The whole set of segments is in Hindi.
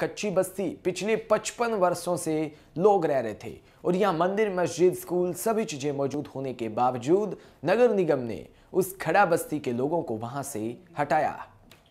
कच्ची बस्ती पिछले 55 वर्षों से लोग रह रहे थे और यहाँ मंदिर मस्जिद स्कूल सभी चीज़ें मौजूद होने के बावजूद नगर निगम ने उस खड़ा बस्ती के लोगों को वहाँ से हटाया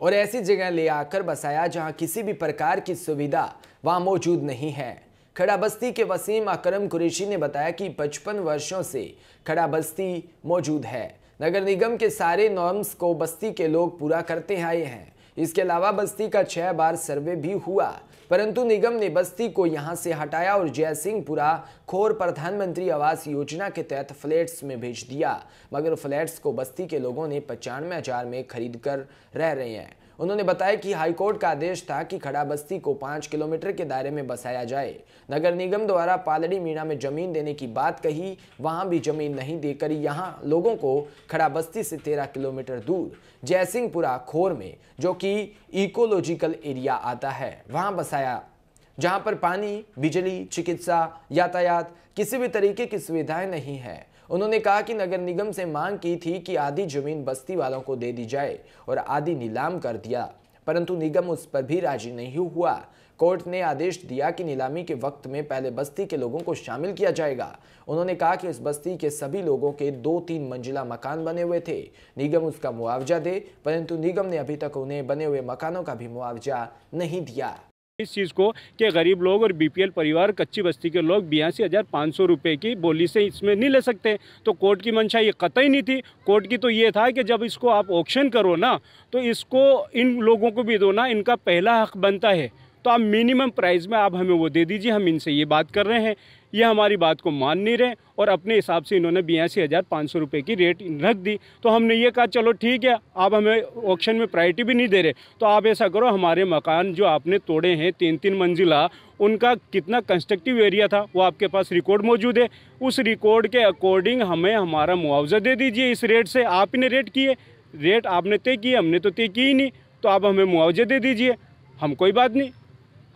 और ऐसी जगह ले आकर बसाया जहाँ किसी भी प्रकार की सुविधा वहाँ मौजूद नहीं है खड़ा बस्ती के वसीम अकरम कुरेशी ने बताया कि 55 वर्षों से खड़ा बस्ती मौजूद है नगर निगम के सारे नॉर्म्स को बस्ती के लोग पूरा करते आए हैं इसके अलावा बस्ती का छह बार सर्वे भी हुआ परंतु निगम ने बस्ती को यहां से हटाया और जयसिंहपुरा खोर प्रधानमंत्री आवास योजना के तहत फ्लैट्स में भेज दिया मगर फ्लैट्स को बस्ती के लोगों ने पचानवे हजार में खरीद कर रह रहे हैं उन्होंने बताया कि हाईकोर्ट का आदेश था कि खड़ा बस्ती को पाँच किलोमीटर के दायरे में बसाया जाए नगर निगम द्वारा पालड़ी मीणा में जमीन देने की बात कही वहां भी जमीन नहीं देकर यहाँ लोगों को खड़ा बस्ती से तेरह किलोमीटर दूर जयसिंहपुरा खोर में जो कि इकोलॉजिकल एरिया आता है वहाँ बसाया जहाँ पर पानी बिजली चिकित्सा यातायात किसी भी तरीके की सुविधाएं नहीं है उन्होंने कहा कि नगर निगम से मांग की थी कि आधी जमीन बस्ती वालों को दे दी जाए और आधी नीलाम कर दिया परंतु निगम उस पर भी राजी नहीं हुआ कोर्ट ने आदेश दिया कि नीलामी के वक्त में पहले बस्ती के लोगों को शामिल किया जाएगा उन्होंने कहा कि उस बस्ती के सभी लोगों के दो तीन मंजिला मकान बने हुए थे निगम उसका मुआवजा दे परंतु निगम ने अभी तक उन्हें बने हुए मकानों का भी मुआवजा नहीं दिया इस चीज़ को कि गरीब लोग और बीपीएल परिवार कच्ची बस्ती के लोग बयासी हज़ार पाँच सौ रुपये की बोली से इसमें नहीं ले सकते तो कोर्ट की मंशा ये कतई नहीं थी कोर्ट की तो ये था कि जब इसको आप ऑप्शन करो ना तो इसको इन लोगों को भी दो ना इनका पहला हक बनता है तो आप मिनिमम प्राइस में आप हमें वो दे दीजिए हम इनसे ये बात कर रहे हैं ये हमारी बात को मान नहीं रहे और अपने हिसाब से इन्होंने बयासी हज़ार पाँच सौ रुपये की रेट रख दी तो हमने ये कहा चलो ठीक है आप हमें ऑप्शन में प्रायरिटी भी नहीं दे रहे तो आप ऐसा करो हमारे मकान जो आपने तोड़े हैं तीन तीन मंजिला उनका कितना कंस्ट्रक्टिव एरिया था वो आपके पास रिकॉर्ड मौजूद है उस रिकॉर्ड के अकॉर्डिंग हमें हमारा मुआवजा दे दीजिए इस रेट से आपने रेट किए रेट आपने तय किए हमने तो तय की ही नहीं तो आप हमें मुआवजे दे दीजिए हम कोई बात नहीं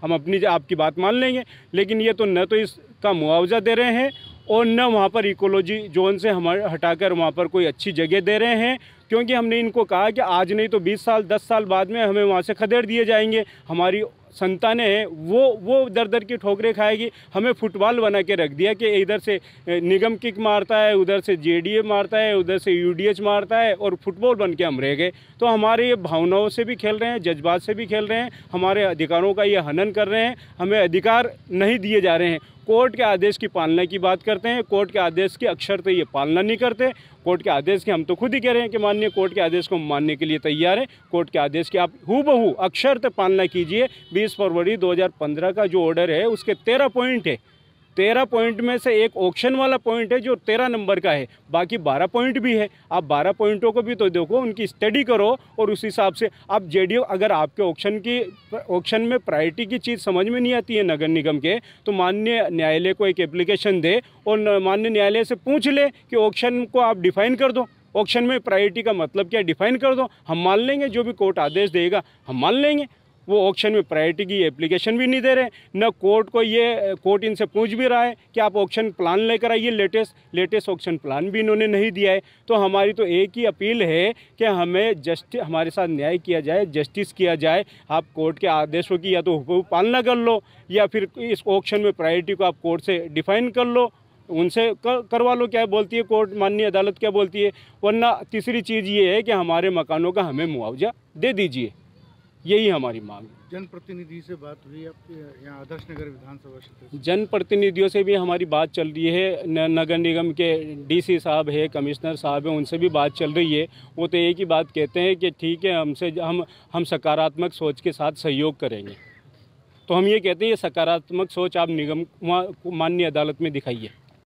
हम अपनी आपकी बात मान लेंगे लेकिन ये तो न तो इसका मुआवजा दे रहे हैं और न वहाँ पर इकोलॉजी जोन से हमारे हटाकर वहाँ पर कोई अच्छी जगह दे रहे हैं क्योंकि हमने इनको कहा कि आज नहीं तो 20 साल 10 साल बाद में हमें वहाँ से खदेड़ दिए जाएंगे हमारी संतान हैं वो वो दर दर की ठोकरें खाएगी हमें फुटबॉल बना के रख दिया कि इधर से निगम किक मारता है उधर से जे मारता है उधर से यू मारता है और फुटबॉल बन के हम रह गए तो हमारे ये भावनाओं से भी खेल रहे हैं जज्बात से भी खेल रहे हैं हमारे अधिकारों का ये हनन कर रहे हैं हमें अधिकार नहीं दिए जा रहे हैं कोर्ट के आदेश की पालना की बात करते हैं कोर्ट के आदेश की अक्षर तो ये पालना नहीं करते कोर्ट के आदेश के हम तो खुद ही कह रहे हैं कि माननीय कोर्ट के आदेश को हम मानने के लिए तैयार हैं कोर्ट के आदेश की आप हु बहू अक्षर तो पालना कीजिए बीस फरवरी 2015 का जो ऑर्डर है उसके तेरह पॉइंट है तेरह पॉइंट में से एक ऑक्शन वाला पॉइंट है जो तेरह नंबर का है बाकी बारह पॉइंट भी है आप बारह पॉइंटों को भी तो देखो उनकी स्टडी करो और उस हिसाब से आप जे अगर आपके ऑक्शन की ऑक्शन में प्रायोरिटी की चीज़ समझ में नहीं आती है नगर निगम के तो माननीय न्यायालय को एक एप्लीकेशन दे और माननीय न्यायालय से पूछ ले कि ऑप्शन को आप डिफाइन कर दो ऑप्शन में प्रायोरिटी का मतलब क्या डिफाइन कर दो हम मान लेंगे जो भी कोर्ट आदेश देगा हम मान लेंगे वो ऑक्शन में प्रायोरिटी की एप्लीकेशन भी नहीं दे रहे न कोर्ट को ये कोर्ट इनसे पूछ भी रहा है कि आप ऑक्शन प्लान लेकर आइए लेटेस्ट लेटेस्ट ऑप्शन प्लान भी इन्होंने नहीं दिया है तो हमारी तो एक ही अपील है कि हमें जस्ट हमारे साथ न्याय किया जाए जस्टिस किया जाए आप कोर्ट के आदेशों की या तो पालना कर लो या फिर इस ऑप्शन में प्रायोरिटी को आप कोर्ट से डिफाइन कर लो उनसे करवा लो क्या बोलती है कोर्ट माननीय अदालत क्या बोलती है वरना तीसरी चीज़ ये है कि हमारे मकानों का हमें मुआवजा दे दीजिए यही हमारी मांग है जनप्रतिनिधि से बात हुई आपके यहाँ आदर्श नगर विधानसभा क्षेत्र जनप्रतिनिधियों से भी हमारी बात चल रही है नगर निगम के डीसी साहब है कमिश्नर साहब है उनसे भी बात चल रही है वो तो एक ही बात कहते हैं कि ठीक है हमसे हम हम सकारात्मक सोच के साथ सहयोग करेंगे तो हम ये कहते हैं ये सकारात्मक सोच आप निगम मान्य अदालत में दिखाइए